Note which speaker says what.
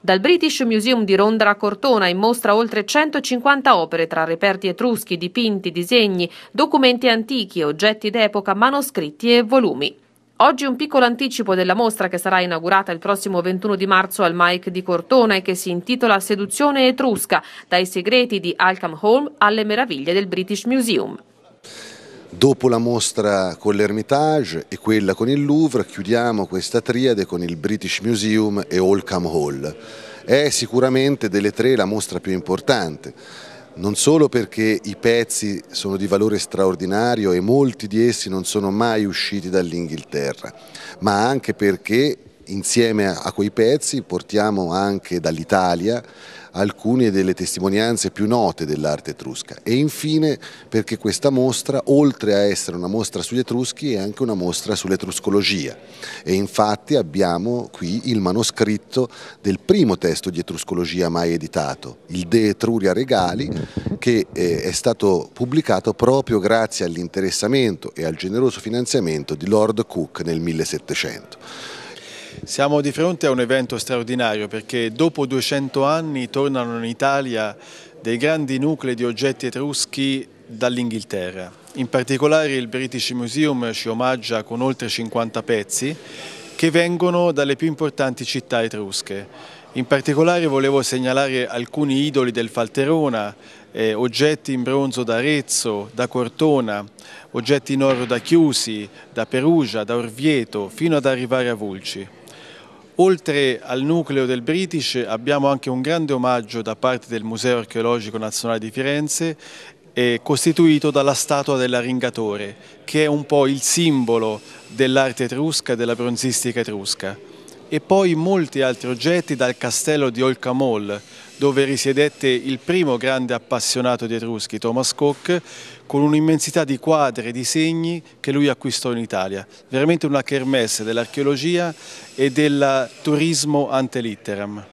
Speaker 1: Dal British Museum di Rondra a Cortona in mostra oltre 150 opere tra reperti etruschi, dipinti, disegni, documenti antichi, oggetti d'epoca, manoscritti e volumi. Oggi un piccolo anticipo della mostra che sarà inaugurata il prossimo 21 di marzo al Mike di Cortona e che si intitola Seduzione etrusca, dai segreti di Alcam Holm alle meraviglie del British Museum.
Speaker 2: Dopo la mostra con l'Ermitage e quella con il Louvre chiudiamo questa triade con il British Museum e Holcomb Hall. È sicuramente delle tre la mostra più importante, non solo perché i pezzi sono di valore straordinario e molti di essi non sono mai usciti dall'Inghilterra, ma anche perché insieme a quei pezzi portiamo anche dall'Italia alcune delle testimonianze più note dell'arte etrusca e infine perché questa mostra oltre a essere una mostra sugli etruschi è anche una mostra sull'etruscologia e infatti abbiamo qui il manoscritto del primo testo di etruscologia mai editato, il De Etruria Regali che eh, è stato pubblicato proprio grazie all'interessamento e al generoso finanziamento di Lord Cook nel 1700.
Speaker 3: Siamo di fronte a un evento straordinario perché dopo 200 anni tornano in Italia dei grandi nuclei di oggetti etruschi dall'Inghilterra. In particolare il British Museum ci omaggia con oltre 50 pezzi che vengono dalle più importanti città etrusche. In particolare volevo segnalare alcuni idoli del Falterona, eh, oggetti in bronzo da Arezzo, da Cortona, oggetti in oro da Chiusi, da Perugia, da Orvieto, fino ad arrivare a Vulci. Oltre al nucleo del British abbiamo anche un grande omaggio da parte del Museo Archeologico Nazionale di Firenze eh, costituito dalla statua dell'Aringatore che è un po' il simbolo dell'arte etrusca e della bronzistica etrusca e poi molti altri oggetti dal castello di Olcamol, dove risiedette il primo grande appassionato di Etruschi, Thomas Cook, con un'immensità di quadri e di segni che lui acquistò in Italia. Veramente una kermesse dell'archeologia e del turismo ante litteram.